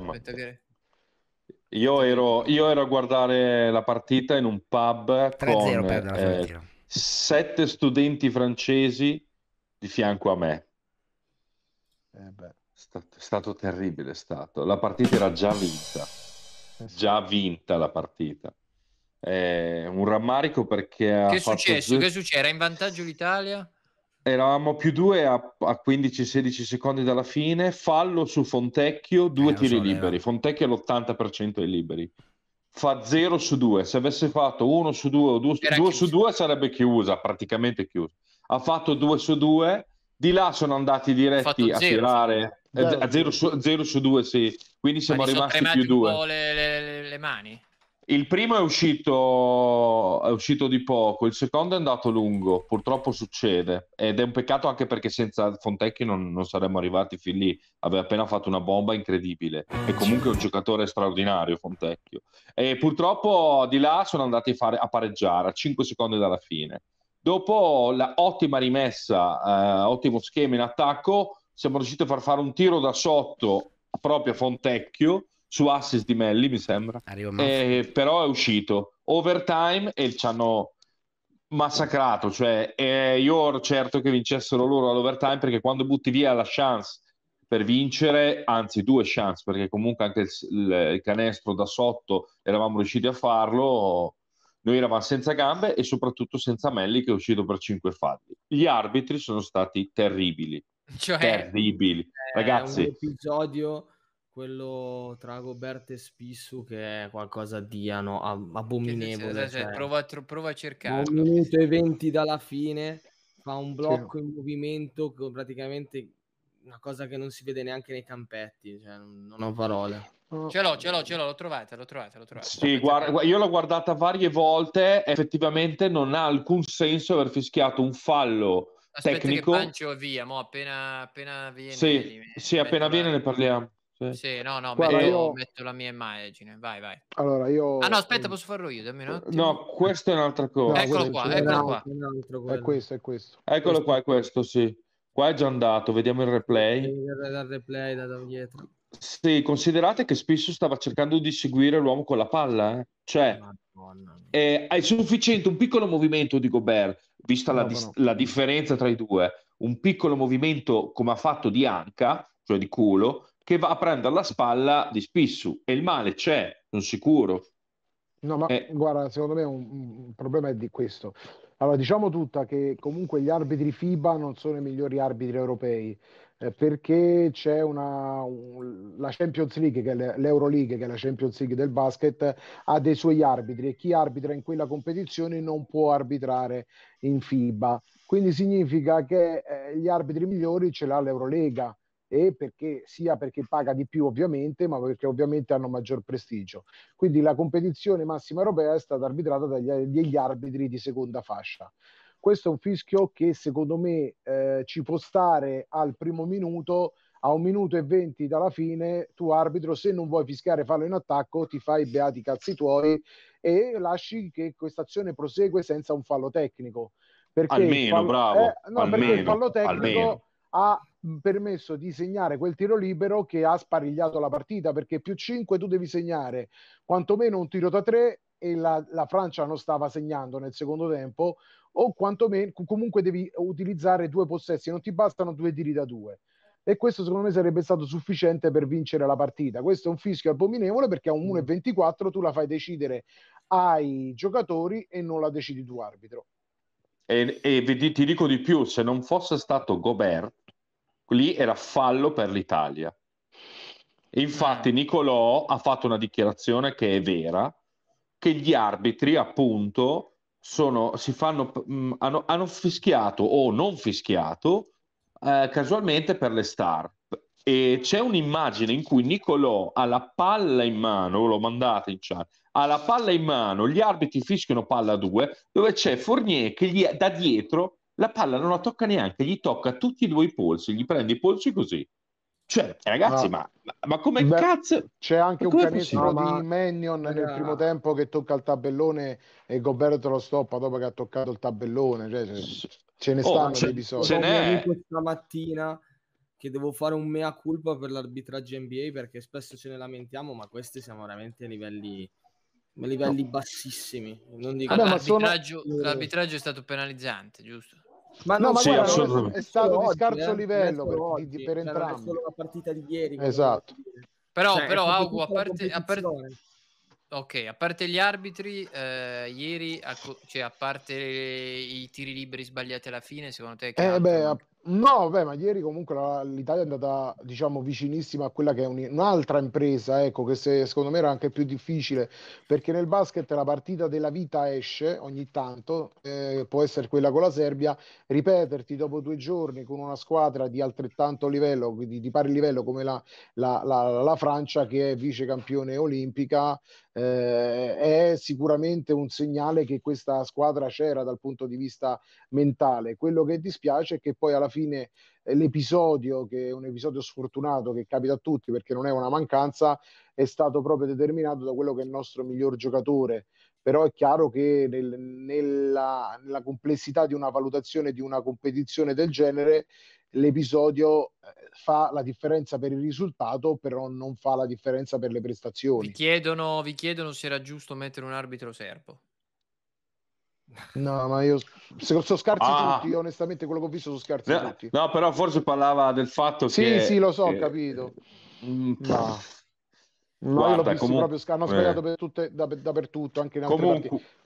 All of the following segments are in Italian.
mamma. Io, ero, io ero, a guardare la partita in un pub con eh, sette studenti francesi di fianco a me. Eh Stato, è stato terribile, è stato. La partita era già vinta, eh già vinta la partita. È eh, un rammarico perché... Che è successo? Fatto... Che succede? Era in vantaggio l'Italia? Eravamo più due a, a 15-16 secondi dalla fine, fallo su Fontecchio, due eh, tiri so, eh. liberi. Era. Fontecchio è l'80% dei liberi. Fa 0 su 2. Se avesse fatto 1 su 2 o 2 su 2 sarebbe chiusa, praticamente chiusa. Ha fatto 2 su 2, di là sono andati diretti a zero, tirare. Zero. Eh, a 0 su 2, sì. Quindi siamo rimasti più due. Le, le, le mani. Il primo è uscito, è uscito di poco, il secondo è andato lungo, purtroppo succede ed è un peccato anche perché senza Fontecchi non, non saremmo arrivati fin lì, aveva appena fatto una bomba incredibile e comunque è un giocatore straordinario Fontecchio. E purtroppo di là sono andati a, fare, a pareggiare a 5 secondi dalla fine. Dopo l'ottima rimessa, eh, ottimo schema in attacco, siamo riusciti a far fare un tiro da sotto proprio a Fontecchio su assist di Melli, mi sembra. Eh, però è uscito. Overtime e ci hanno massacrato. Cioè, eh, io ero certo che vincessero loro all'overtime perché quando butti via la chance per vincere, anzi due chance, perché comunque anche il, il canestro da sotto eravamo riusciti a farlo, noi eravamo senza gambe e soprattutto senza Melli che è uscito per 5 falli. Gli arbitri sono stati terribili. Cioè, terribili. Eh, Ragazzi, un episodio quello tra Gobert e Spissu che è qualcosa di ano, abominevole. Esatto, cioè, cioè, prova, tro, prova, a cercare. Un minuto e venti dalla fine fa un blocco in movimento con praticamente una cosa che non si vede neanche nei campetti, cioè, non ho parole. Oh. Ce l'ho, ce l'ho, ce l'ho, l'ho trovata, l'ho trovata, l'ho trovata. Sì, guarda, io l'ho guardata varie volte, effettivamente non ha alcun senso aver fischiato un fallo Aspetta tecnico. Aspetta che Pancio via, mo appena, appena viene... Sì, sì appena viene ne parliamo. Eh. Sì, no, no, Guarda, metto, io... metto, la mia immagine. Vai, vai. Allora, io... Ah no, aspetta, posso farlo io, dammi un attimo. No, questo è un'altra cosa. eccolo qua, eccolo qua. Altro, è questo, è questo. Eccolo questo. qua, è questo, sì. Qua è già andato, vediamo il replay. Dal replay da dietro. Sì, considerate che spesso stava cercando di seguire l'uomo con la palla, eh? cioè eh, è sufficiente un piccolo movimento di Gobert, vista no, la, dis- no. la, differenza tra i due, un piccolo movimento come ha fatto di Anca, cioè di culo, che va a prendere la spalla di Spissu e il male c'è, sono sicuro. No, ma eh. guarda, secondo me un, un, problema è di questo. Allora, diciamo tutta che comunque gli arbitri FIBA non sono i migliori arbitri europei, eh, perché c'è una, un, la Champions League, che è l'Euroleague, che è la Champions League del basket, ha dei suoi arbitri e chi arbitra in quella competizione non può arbitrare in FIBA. Quindi significa che eh, gli arbitri migliori ce l'ha l'Eurolega e perché, sia perché paga di più ovviamente, ma perché ovviamente hanno maggior prestigio. Quindi la competizione massima europea è stata arbitrata dagli arbitri di seconda fascia. Questo è un fischio che secondo me eh, ci può stare al primo minuto, a un minuto e venti dalla fine, tu arbitro, se non vuoi fischiare fallo in attacco, ti fai i beati cazzi tuoi e lasci che questa azione prosegue senza un fallo tecnico. Perché almeno, fallo, bravo. Eh, no, almeno, perché il fallo tecnico almeno. ha permesso di segnare quel tiro libero che ha sparigliato la partita perché più 5 tu devi segnare quantomeno un tiro da 3 e la, la, Francia non stava segnando nel secondo tempo o quantomeno comunque devi utilizzare due possessi non ti bastano due tiri da due e questo secondo me sarebbe stato sufficiente per vincere la partita questo è un fischio abominevole perché a un 1 24 tu la fai decidere ai giocatori e non la decidi tu arbitro e, e vi, ti dico di più se non fosse stato Gobert lì era fallo per l'Italia. Infatti eh. Nicolò ha fatto una dichiarazione che è vera, che gli arbitri appunto sono, fanno, mh, mm, hanno, hanno, fischiato o non fischiato eh, casualmente per le star. E c'è un'immagine in cui Nicolò ha la palla in mano, l'ho mandata in chat, ha la palla in mano, gli arbitri fischiano palla 2, dove c'è Fournier che gli, da dietro la palla non la tocca neanche, gli tocca tutti e due i polsi, gli prende i polsi così. Cioè, eh, ragazzi, no. ma, ma come Beh, cazzo? C'è anche un canestro ma... di Mannion nel no. primo tempo che tocca il tabellone e Goberto lo stoppa dopo che ha toccato il tabellone. Cioè, ce, ce ne oh, stanno ce, episodi. Ce n'è. Stamattina che devo fare un mea culpa per l'arbitraggio NBA perché spesso ce ne lamentiamo, ma questi siamo veramente a livelli a livelli no. bassissimi. Non dico... Allora, l'arbitraggio, sono... l'arbitraggio, è stato penalizzante, giusto? Ma no, no ma sì, guarda, è stato oggi, di scarso eh? livello per, oggi, di, per cioè, entrambi. Cioè, la partita di ieri. Esatto. Però, cioè, però Augu, a parte, a parte... Ok, a parte gli arbitri, eh, ieri, a, cioè, a parte i tiri liberi sbagliati alla fine, secondo te... Che eh, beh, a, No, beh, ma ieri comunque la- l'Italia è andata, diciamo, vicinissima a quella che è un- un'altra impresa, ecco, che se- secondo me era anche più difficile, perché nel basket la partita della vita esce ogni tanto, eh, può essere quella con la Serbia, ripeterti dopo due giorni con una squadra di altrettanto livello, quindi di pari livello come la, la-, la-, la Francia, che è vice campione olimpica, eh, è sicuramente un segnale che questa squadra c'era dal punto di vista mentale. Quello che dispiace è che poi alla fine eh, l'episodio, che è un episodio sfortunato che capita a tutti perché non è una mancanza, è stato proprio determinato da quello che è il nostro miglior giocatore. Però è chiaro che nel, nella, nella complessità di una valutazione di una competizione del genere, l'episodio eh, fa la differenza per il risultato, però non fa la differenza per le prestazioni. Vi chiedono, vi chiedono se era giusto mettere un arbitro serbo. No, ma io se sono scarsi ah. tutti, onestamente quello che ho visto sono scarsi no, tutti. No, però forse parlava del fatto sì, che Sì, sì, lo so, ho capito. Mm, no. No, Guarda, comunque... proprio, hanno sbagliato eh. per tutte, da, dappertutto, anche in altre comunque... Partite.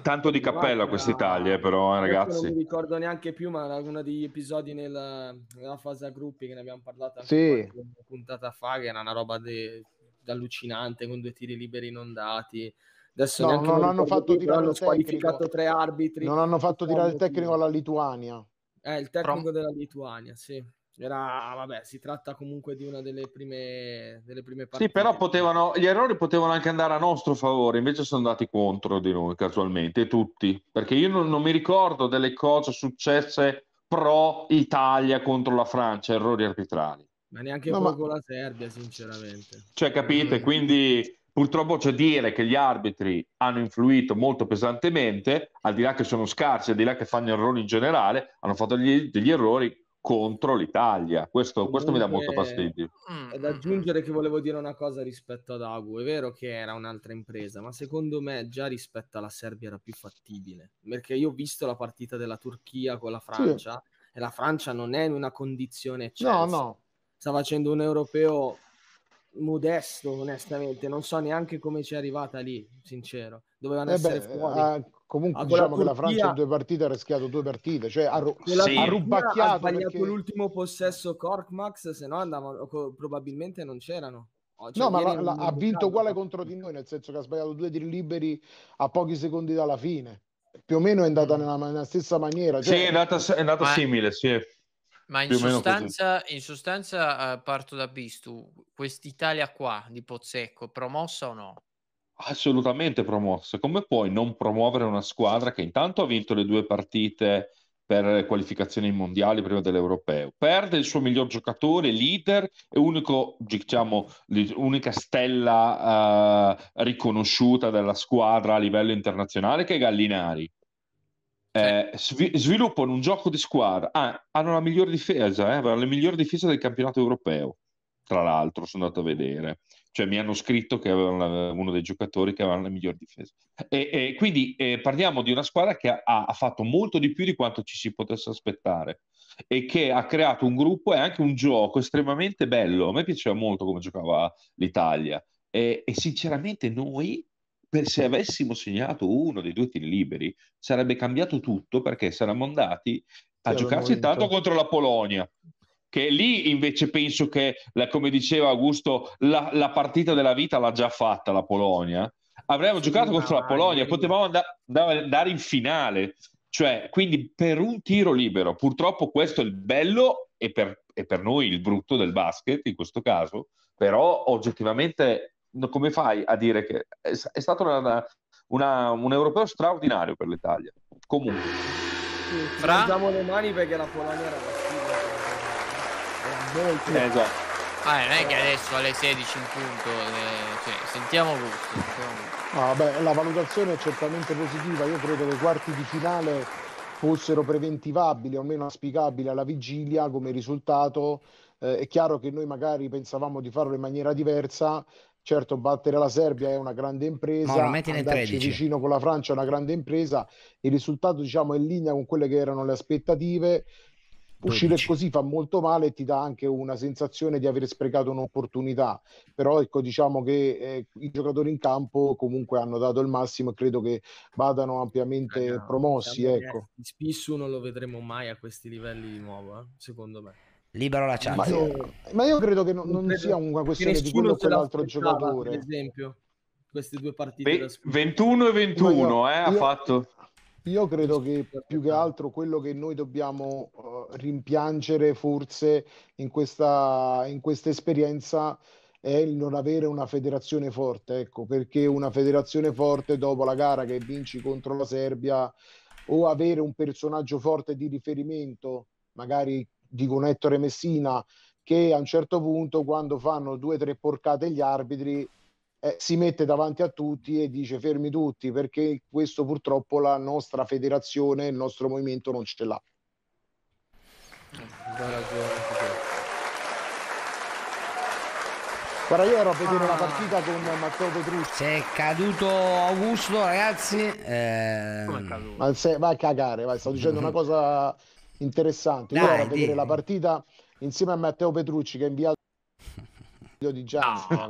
Tanto di cappello a queste Italie, eh, però, eh, ragazzi. Non mi ricordo neanche più, ma era uno degli episodi nella, nella fase a gruppi che ne abbiamo parlato anche sì. una puntata fa, che era una roba de... allucinante con due tiri liberi inondati. Adesso no, non hanno fatto tirare hanno squalificato tre arbitri. Non hanno fatto tirare il tecnico alla Lituania. Eh, il tecnico Prom- della Lituania, sì. Era, vabbè, si tratta comunque di una delle prime, delle prime partite. Sì, però potevano, gli errori potevano anche andare a nostro favore, invece sono andati contro di noi casualmente, tutti. Perché io non, non mi ricordo delle cose successe pro Italia contro la Francia, errori arbitrali. Ma neanche no, ma... con la Serbia, sinceramente. Cioè, capite? Eh. Quindi Purtroppo c'è dire che gli arbitri hanno influito molto pesantemente, al di là che sono scarsi, al di là che fanno errori in generale, hanno fatto degli, degli errori contro l'Italia. Questo, questo Dunque, mi dà molto fastidio. Mm, da mm, mm. aggiungere che volevo dire una cosa rispetto ad Agu, è vero che era un'altra impresa, ma secondo me già rispetto alla Serbia era più fattibile, perché io ho visto la partita della Turchia con la Francia sì. e la Francia non è in una condizione eccelsa. No, no. Sta facendo un europeo modesto, onestamente, non so neanche come ci è arrivata lì, sincero. Dovevano eh essere beh, fuori. Ah, comunque a diciamo che la Francia in due partite ha rischiato due partite, cioè ha, ru- sì. ha rubacchiato. Ha sbagliato perché... l'ultimo possesso Corkmax, se no andavano, probabilmente non c'erano. Oh, cioè, no, ma la, la, ha vinto uguale contro di noi, nel senso che ha sbagliato due tiri liberi a pochi secondi dalla fine. Più o meno è andata mm. nella, nella stessa maniera. Cioè... Sì, è andata, è andata simile, sì. Ma in sostanza, in sostanza uh, parto da Bistu, quest'Italia qua di Pozzecco, promossa o no? Assolutamente promossa. Come puoi non promuovere una squadra che intanto ha vinto le due partite per qualificazioni mondiali prima dell'europeo. Perde il suo miglior giocatore, leader e unico, diciamo, unica stella uh, riconosciuta della squadra a livello internazionale che è Gallinari. Eh, svi- sviluppano un gioco di squadra, ah, hanno la miglior difesa, eh, avevano la miglior difesa del campionato europeo, tra l'altro sono andato a vedere, cioè mi hanno scritto che avevano uno dei giocatori che aveva la miglior difesa. E, e quindi eh, parliamo di una squadra che ha, ha, fatto molto di più di quanto ci si potesse aspettare e che ha creato un gruppo e anche un gioco estremamente bello, a me piaceva molto come giocava l'Italia e, e sinceramente noi se avessimo segnato uno dei due tiri liberi sarebbe cambiato tutto perché saremmo andati a giocarci intanto contro la Polonia che lì invece penso che come diceva Augusto la, la, partita della vita l'ha già fatta la Polonia avremmo sì, giocato contro la Polonia è... potevamo andare, andare in finale cioè quindi per un tiro libero purtroppo questo è il bello e per, e per noi il brutto del basket in questo caso però oggettivamente come fai a dire che è, è stato una, una, un europeo straordinario per l'Italia? Comunque. Sì, Fra... Alziamo le mani perché la Polonia era cattiva. molto... Eh, esatto. Ah, non è che adesso alle 16 in punto, eh, cioè, sentiamo gusto. Ah, la valutazione è certamente positiva, io credo che i quarti di finale fossero preventivabili o meno aspicabili alla vigilia come risultato. Eh, è chiaro che noi magari pensavamo di farlo in maniera diversa, certo battere la Serbia è una grande impresa, andarci vicino con la Francia è una grande impresa, il risultato diciamo è in linea con quelle che erano le aspettative, 12. uscire così fa molto male e ti dà anche una sensazione di aver sprecato un'opportunità, però ecco diciamo che eh, i giocatori in campo comunque hanno dato il massimo e credo che vadano ampiamente Ragazzi, promossi. Ecco. Spesso non lo vedremo mai a questi livelli di nuovo, eh, secondo me libero la chat. Ma io, ma io credo che non, non credo, sia una questione di quello o quell'altro giocatore. Per esempio, queste due partite. Ve- 21 e 21, io, eh, io, ha fatto. Io credo che più che altro quello che noi dobbiamo uh, rimpiangere forse in questa, in questa esperienza è il non avere una federazione forte, ecco, perché una federazione forte dopo la gara che vinci contro la Serbia o avere un personaggio forte di riferimento, magari dico un Ettore Messina che a un certo punto quando fanno due o tre porcate gli arbitri eh, si mette davanti a tutti e dice fermi tutti perché questo purtroppo la nostra federazione, il nostro movimento non ce l'ha. Guarda, io ero a vedere ah. la partita con Matteo Petrucci. Se è caduto Augusto, ragazzi. Eh... Ma, se, va a cagare, vai, sto dicendo una cosa interessante. Dai, Io ero a vedere la partita insieme a Matteo Petrucci che ha inviato di jazz. No,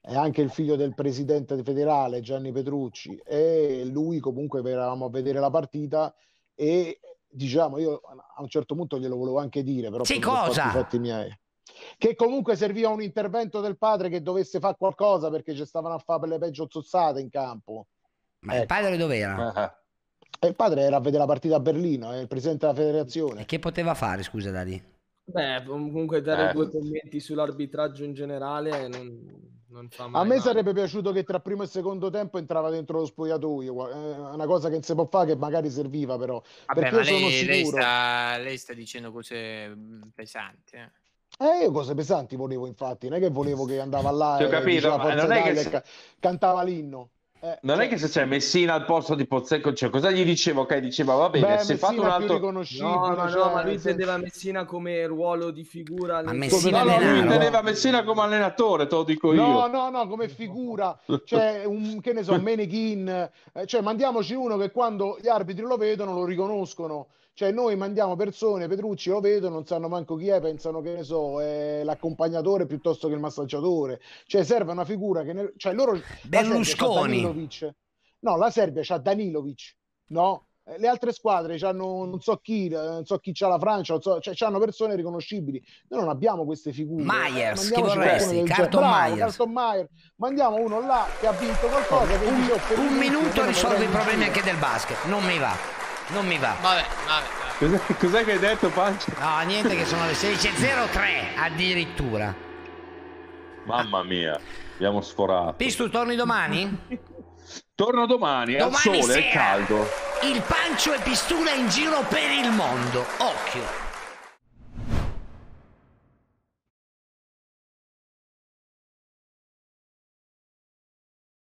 è anche il figlio del presidente federale Gianni Petrucci e lui comunque eravamo a vedere la partita e diciamo io a un certo punto glielo volevo anche dire però sì, cosa? Fatti, miei che comunque serviva un intervento del padre che dovesse fare qualcosa perché ci stavano a fare le peggio zozzate in campo ma ecco. il padre dove dov'era? Eh, eh. E il padre era a vedere la partita a Berlino, è eh, il presidente della federazione. E che poteva fare, scusa, Dali? Beh, comunque dare eh. due commenti sull'arbitraggio in generale non, non fa male. A me male. sarebbe piaciuto che tra primo e secondo tempo entrava dentro lo spogliatoio, eh, una cosa che non si può fare, che magari serviva però. Vabbè, ma lei, lei, sta, lei, sta, dicendo cose mm, pesanti. Eh. Eh, io cose pesanti volevo, infatti, non è che volevo che andava là Ti eh, capito, e capito, non è che... cantava l'inno non è cioè, che se c'è Messina al posto di Pozzecco, cioè, cosa gli dicevo? Ok, diceva va bene, Beh, se fate un altro. No, no, cioè, ma lui intendeva senso... Messina come ruolo di figura. Ma Messina come... no, lui intendeva Messina come allenatore, te lo dico io. No, no, no, come figura, cioè, un, che ne so, Meneghin, eh, cioè, mandiamoci uno che quando gli arbitri lo vedono lo riconoscono. Cioè noi mandiamo persone, Petrucci lo vedono, non sanno manco chi è, pensano che ne so, è l'accompagnatore piuttosto che il massaggiatore. Cioè serve una figura che... Ne... Cioè loro... Berlusconi. La no, la Serbia c'ha Danilovic, no? le altre squadre hanno non so chi, eh, non so chi c'ha la Francia, non so, cioè, hanno persone riconoscibili. Noi non abbiamo queste figure. Myers, chi vorresti? Carton Myers. Myers. Mandiamo uno là che ha vinto qualcosa. un, un minuto risolve i problemi anche del basket, non mi va non mi va. Vabbè, vabbè. Cos'è, cos'è, che hai detto, Pancia? No, niente, che sono le 16.03 addirittura. Mamma mia, abbiamo sforato. Pistu, torni domani? Torno domani, domani al sole, sera, al caldo. Il pancio e pistula in giro per il mondo. Occhio.